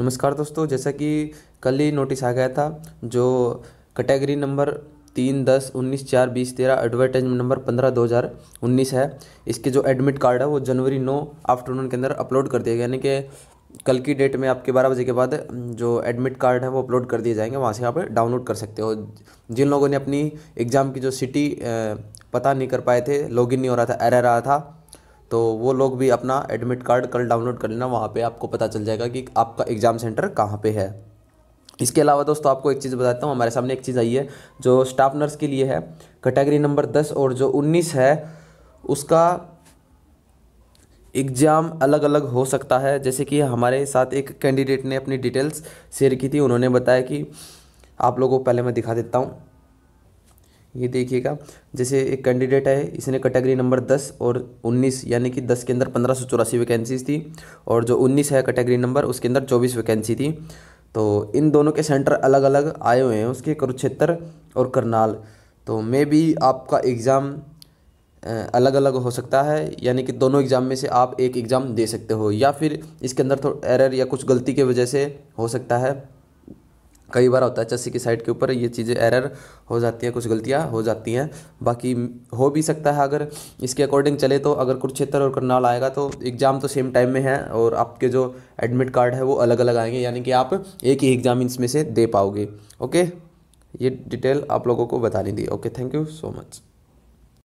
नमस्कार दोस्तों जैसा कि कल ही नोटिस आ गया था जो कैटेगरी नंबर तीन दस उन्नीस चार बीस तेरह एडवर्टाइजमेंट नंबर पंद्रह दो हज़ार उन्नीस है इसके जो एडमिट कार्ड है वो जनवरी नौ आफ्टरनून के अंदर अपलोड कर दिया गया यानी कि कल की डेट में आपके बारह बजे के बाद जो एडमिट कार्ड है वो अपलोड कर दिए जाएंगे वहाँ से आप डाउनलोड कर सकते हो जिन लोगों ने अपनी एग्ज़ाम की जो सिटी पता नहीं कर पाए थे लॉगिन नहीं हो रहा था एरर रहा था तो वो लोग भी अपना एडमिट कार्ड कल डाउनलोड कर लेना वहाँ पे आपको पता चल जाएगा कि आपका एग्ज़ाम सेंटर कहाँ पे है इसके अलावा दोस्तों आपको एक चीज़ बताता हूँ हमारे सामने एक चीज़ आई है जो स्टाफ नर्स के लिए है कैटेगरी नंबर दस और जो उन्नीस है उसका एग्ज़ाम अलग अलग हो सकता है जैसे कि हमारे साथ एक कैंडिडेट ने अपनी डिटेल्स शेयर की थी उन्होंने बताया कि आप लोगों को पहले मैं दिखा देता हूँ ये देखिएगा जैसे एक कैंडिडेट है इसने कैटेगरी नंबर 10 और 19 यानी कि 10 के अंदर पंद्रह सौ चौरासी वैकेंसीज थी और जो 19 है कैटेगरी नंबर उसके अंदर 24 वैकेंसी थी तो इन दोनों के सेंटर अलग अलग आए हुए हैं उसके कुरुक्षेत्र और करनाल तो मे भी आपका एग्ज़ाम अलग अलग हो सकता है यानी कि दोनों एग्ज़ाम में से आप एक एग्ज़ाम दे सकते हो या फिर इसके अंदर थोड़ा एरर या कुछ गलती की वजह से हो सकता है कई बार होता है चस्सी की साइड के ऊपर ये चीज़ें एरर हो जाती हैं कुछ गलतियाँ हो जाती हैं बाकी हो भी सकता है अगर इसके अकॉर्डिंग चले तो अगर कुरुक्षेत्र और करनाल आएगा तो एग्ज़ाम तो सेम टाइम में है और आपके जो एडमिट कार्ड है वो अलग अलग आएंगे यानी कि आप एक ही एग्ज़ाम इसमें से दे पाओगे ओके ये डिटेल आप लोगों को बतानी दी okay thank you so much